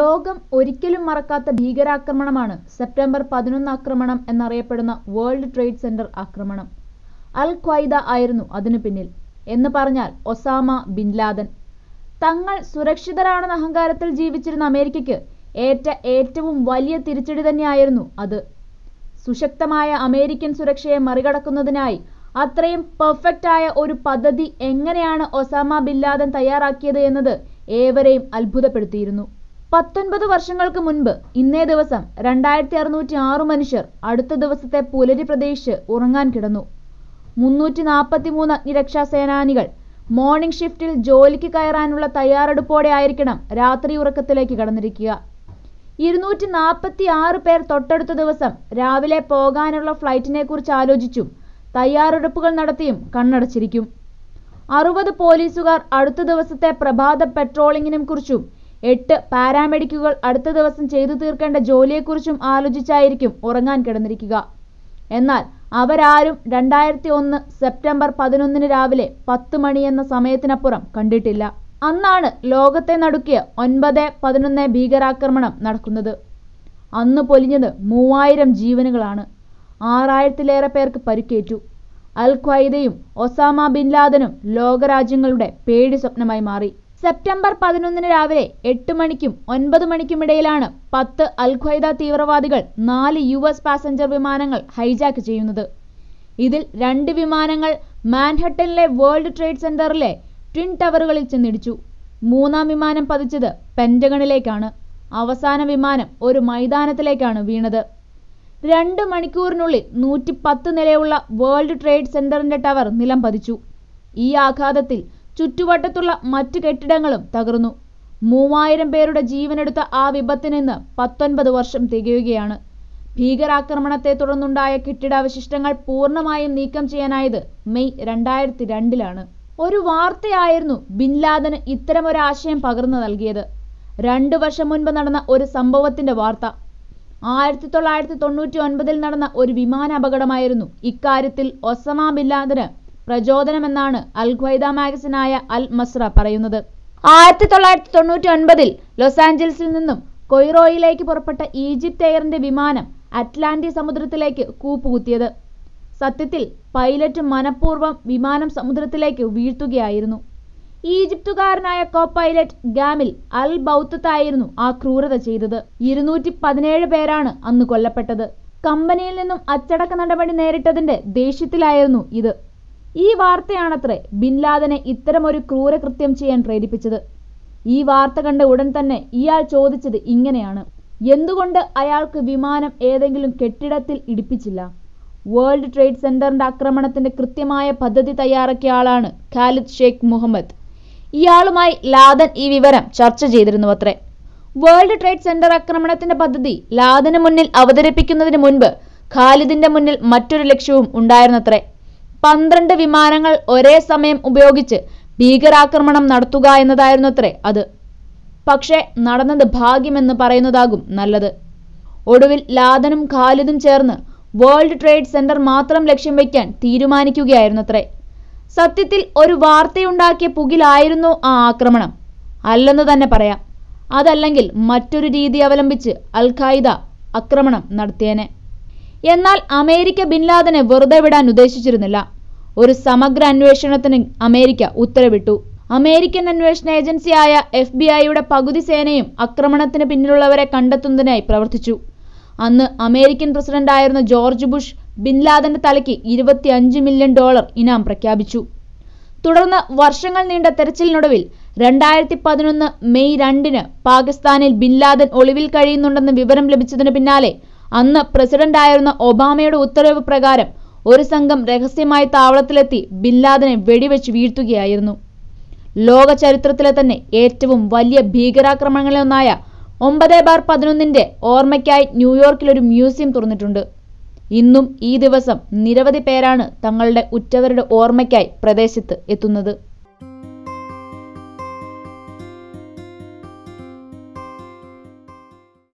ലോകം ഒരിക്കലും മറക്കാത്ത ഭീകരാക്രമണമാണ് സെപ്റ്റംബർ പതിനൊന്ന് ആക്രമണം എന്നറിയപ്പെടുന്ന വേൾഡ് ട്രേഡ് സെന്റർ ആക്രമണം അൽ ഖ്വൈദ ആയിരുന്നു അതിനു പിന്നിൽ എന്ന് പറഞ്ഞാൽ ഒസാമ ബിൻ ലാദൻ തങ്ങൾ സുരക്ഷിതരാണെന്ന അഹങ്കാരത്തിൽ ജീവിച്ചിരുന്ന അമേരിക്കയ്ക്ക് ഏറ്റ ഏറ്റവും വലിയ തിരിച്ചടി തന്നെയായിരുന്നു അത് സുശക്തമായ അമേരിക്കൻ സുരക്ഷയെ മറികടക്കുന്നതിനായി അത്രയും പെർഫെക്റ്റ് ആയ ഒരു പദ്ധതി എങ്ങനെയാണ് ഒസാമ ബിൻ ലാദൻ തയ്യാറാക്കിയത് എന്നത് ഏവരെയും അത്ഭുതപ്പെടുത്തിയിരുന്നു പത്തൊൻപത് വർഷങ്ങൾക്ക് മുൻപ് ഇന്നേ ദിവസം രണ്ടായിരത്തി അറുന്നൂറ്റി ആറ് മനുഷ്യർ അടുത്ത ദിവസത്തെ പുലരി പ്രതീക്ഷിച്ച് ഉറങ്ങാൻ കിടന്നു മുന്നൂറ്റി നാൽപ്പത്തി മൂന്ന് അഗ്നിരക്ഷാ സേനാനികൾ മോർണിംഗ് ഷിഫ്റ്റിൽ ജോലിക്ക് കയറാനുള്ള തയ്യാറെടുപ്പോടെ ആയിരിക്കണം രാത്രി ഉറക്കത്തിലേക്ക് കടന്നിരിക്കുക ഇരുന്നൂറ്റി നാൽപ്പത്തി ആറ് പേർ തൊട്ടടുത്ത ദിവസം രാവിലെ പോകാനുള്ള ഫ്ലൈറ്റിനെ കുറിച്ച് ആലോചിച്ചും തയ്യാറെടുപ്പുകൾ നടത്തിയും കണ്ണടച്ചിരിക്കും അറുപത് പോലീസുകാർ അടുത്ത ദിവസത്തെ പ്രഭാത പെട്രോളിങ്ങിനെ കുറിച്ചും എട്ട് പാരാമെഡിക്കുകൾ അടുത്ത ദിവസം ചെയ്തു തീർക്കേണ്ട ജോലിയെക്കുറിച്ചും ആലോചിച്ചായിരിക്കും ഉറങ്ങാൻ കിടന്നിരിക്കുക എന്നാൽ അവരാരും രണ്ടായിരത്തി ഒന്ന് സെപ്റ്റംബർ പതിനൊന്നിന് രാവിലെ പത്ത് മണി എന്ന സമയത്തിനപ്പുറം കണ്ടിട്ടില്ല അന്നാണ് ലോകത്തെ നടുക്കിയ ഒൻപത് പതിനൊന്ന് ഭീകരാക്രമണം നടക്കുന്നത് അന്ന് പൊലിഞ്ഞത് മൂവായിരം ജീവനുകളാണ് ആറായിരത്തിലേറെ പേർക്ക് പരിക്കേറ്റു അൽ ഖ്വയ്ദയും ഒസാമ ബിൻ ലാദനും ലോകരാജ്യങ്ങളുടെ പേടി സ്വപ്നമായി മാറി സെപ്റ്റംബർ പതിനൊന്നിന് രാവിലെ എട്ട് മണിക്കും ഒൻപത് ഇടയിലാണ് പത്ത് അൽ ഖ്വൈദ തീവ്രവാദികൾ നാല് യു എസ് പാസഞ്ചർ വിമാനങ്ങൾ ഹൈജാക്ക് ചെയ്യുന്നത് ഇതിൽ രണ്ട് വിമാനങ്ങൾ മാൻഹട്ടനിലെ വേൾഡ് ട്രേഡ് സെന്ററിലെ ട്വിൻ ടവറുകളിൽ ചെന്നിടിച്ചു മൂന്നാം വിമാനം പതിച്ചത് പെൻറ്റഗണിലേക്കാണ് അവസാന വിമാനം ഒരു മൈതാനത്തിലേക്കാണ് വീണത് രണ്ട് മണിക്കൂറിനുള്ളിൽ നൂറ്റി പത്ത് നിലയുള്ള വേൾഡ് ട്രേഡ് സെന്ററിന്റെ ടവർ നിലം പതിച്ചു ഈ ആഘാതത്തിൽ ചുറ്റുവട്ടത്തുള്ള മറ്റ് കെട്ടിടങ്ങളും തകർന്നു മൂവായിരം പേരുടെ ജീവനെടുത്ത ആ വിപത്തിൽ നിന്ന് പത്തൊൻപത് വർഷം തികയുകയാണ് ഭീകരാക്രമണത്തെ തുടർന്നുണ്ടായ കെട്ടിടാവശിഷ്ടങ്ങൾ പൂർണ്ണമായും നീക്കം ചെയ്യാനായത് മെയ് രണ്ടായിരത്തി രണ്ടിലാണ് ഒരു വാർത്തയായിരുന്നു ബിൻലാദന് ഇത്തരമൊരാശയം പകർന്നു നൽകിയത് രണ്ടു വർഷം മുൻപ് നടന്ന ഒരു സംഭവത്തിന്റെ വാർത്ത ആയിരത്തി തൊള്ളായിരത്തി തൊണ്ണൂറ്റി ഒൻപതിൽ നടന്ന ഒരു വിമാന അപകടമായിരുന്നു ഇക്കാര്യത്തിൽ ഒസമ ബിൻലാദന് പ്രചോദനമെന്നാണ് അൽ ഖ്വൈദ മാഗസിനായ അൽ മസ്ര പറയുന്നത് ആയിരത്തി തൊള്ളായിരത്തി തൊണ്ണൂറ്റി ഒൻപതിൽ ലോസ് ആഞ്ചൽസിൽ നിന്നും കൊയ്റോയിലേക്ക് പുറപ്പെട്ട ഈജിപ്ത് എയറിന്റെ വിമാനം അറ്റ്ലാന്റിക് സമുദ്രത്തിലേക്ക് കൂപ്പുകുത്തിയത് സത്യത്തിൽ പൈലറ്റ് മനഃപൂർവ്വം വിമാനം സമുദ്രത്തിലേക്ക് വീഴ്ത്തുകയായിരുന്നു ഈജിപ്തുകാരനായ കോ പൈലറ്റ് ഗാമിൽ അൽ ബൗത്തത്തായിരുന്നു ആ ക്രൂരത ചെയ്തത് ഇരുന്നൂറ്റി പതിനേഴ് പേരാണ് അന്ന് കൊല്ലപ്പെട്ടത് കമ്പനിയിൽ നിന്നും അച്ചടക്ക നടപടി നേരിട്ടതിന്റെ ദേഷ്യത്തിലായിരുന്നു ഇത് ഈ വാർത്തയാണത്രേ ബിൻലാദനെ ഇത്തരമൊരു ക്രൂരകൃത്യം ചെയ്യാൻ പ്രേരിപ്പിച്ചത് ഈ വാർത്ത കണ്ട ഉടൻ തന്നെ ഇയാൾ ചോദിച്ചത് ഇങ്ങനെയാണ് എന്തുകൊണ്ട് അയാൾക്ക് വിമാനം ഏതെങ്കിലും കെട്ടിടത്തിൽ ഇടിപ്പിച്ചില്ല വേൾഡ് ട്രേഡ് സെന്ററിന്റെ ആക്രമണത്തിന്റെ കൃത്യമായ പദ്ധതി തയ്യാറാക്കിയ ആളാണ് ഖാലിദ് ഷെയ്ഖ് മുഹമ്മദ് ഇയാളുമായി ലാദൻ ഈ വിവരം ചർച്ച ചെയ്തിരുന്നു അത്രേ വേൾഡ് ട്രേഡ് സെന്റർ ആക്രമണത്തിന്റെ പദ്ധതി ലാദന് മുന്നിൽ അവതരിപ്പിക്കുന്നതിന് മുൻപ് ഖാലിദിന്റെ മുന്നിൽ മറ്റൊരു ലക്ഷ്യവും ഉണ്ടായിരുന്നത്രേ പന്ത്രണ്ട് വിമാനങ്ങൾ ഒരേ സമയം ഉപയോഗിച്ച് ഭീകരാക്രമണം നടത്തുക എന്നതായിരുന്നു അത്രേ അത് പക്ഷേ നടന്നത് ഭാഗ്യമെന്ന് പറയുന്നതാകും നല്ലത് ഒടുവിൽ ലാദനും ഖാലിദും ചേർന്ന് വേൾഡ് ട്രേഡ് സെന്റർ മാത്രം ലക്ഷ്യം വയ്ക്കാൻ തീരുമാനിക്കുകയായിരുന്നത്രേ സത്യത്തിൽ ഒരു വാർത്തയുണ്ടാക്കിയ പുകിലായിരുന്നു ആ ആക്രമണം അല്ലെന്ന് തന്നെ പറയാം അതല്ലെങ്കിൽ മറ്റൊരു രീതി അവലംബിച്ച് അൽ ഖായിദ ആക്രമണം നടത്തിയേനെ എന്നാൽ അമേരിക്ക ബിൻലാദനെ വെറുതെ വിടാൻ ഉദ്ദേശിച്ചിരുന്നില്ല ഒരു സമഗ്ര അന്വേഷണത്തിന് അമേരിക്ക ഉത്തരവിട്ടു അമേരിക്കൻ അന്വേഷണ ഏജൻസിയായ എഫ് ബി ഐയുടെ പകുതി സേനയും ആക്രമണത്തിന് പിന്നിലുള്ളവരെ കണ്ടെത്തുന്നതിനായി പ്രവർത്തിച്ചു അന്ന് അമേരിക്കൻ പ്രസിഡന്റായിരുന്ന ജോർജ് ബുഷ് ബിൻലാദന്റെ തലയ്ക്ക് അഞ്ച് മില്യൺ ഡോളർ ഇനാം പ്രഖ്യാപിച്ചു തുടർന്ന് വർഷങ്ങൾ നീണ്ട തെരച്ചിലിനൊടുവിൽ രണ്ടായിരത്തി പതിനൊന്ന് മെയ് രണ്ടിന് പാകിസ്ഥാനിൽ ബിൻലാദൻ ഒളിവിൽ കഴിയുന്നുണ്ടെന്ന വിവരം ലഭിച്ചതിന് പിന്നാലെ അന്ന് പ്രസിഡന്റായിരുന്ന ഒബാമയുടെ ഉത്തരവ് പ്രകാരം ഒരു സംഘം രഹസ്യമായി താവളത്തിലെത്തി ബില്ലാദിനെ വെടിവെച്ച് വീഴ്ത്തുകയായിരുന്നു ലോക ചരിത്രത്തിലെ തന്നെ ഏറ്റവും വലിയ ഭീകരാക്രമണങ്ങളിലൊന്നായ ഒമ്പത് ബാർ പതിനൊന്നിന്റെ ഓർമ്മയ്ക്കായി ന്യൂയോർക്കിൽ ഒരു മ്യൂസിയം തുറന്നിട്ടുണ്ട് ഇന്നും ഈ ദിവസം നിരവധി പേരാണ് തങ്ങളുടെ ഉറ്റവരുടെ ഓർമ്മയ്ക്കായി പ്രദേശത്ത് എത്തുന്നത്